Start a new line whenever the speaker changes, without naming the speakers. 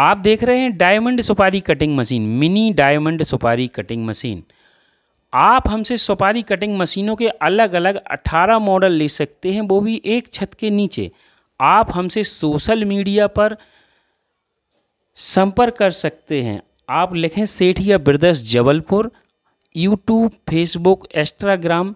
आप देख रहे हैं डायमंड सुपारी कटिंग मशीन मिनी डायमंड सुपारी कटिंग मशीन आप हमसे सुपारी कटिंग मशीनों के अलग अलग 18 मॉडल ले सकते हैं वो भी एक छत के नीचे आप हमसे सोशल मीडिया पर संपर्क कर सकते हैं आप लिखें Sethia brothers Jabalpur YouTube Facebook Instagram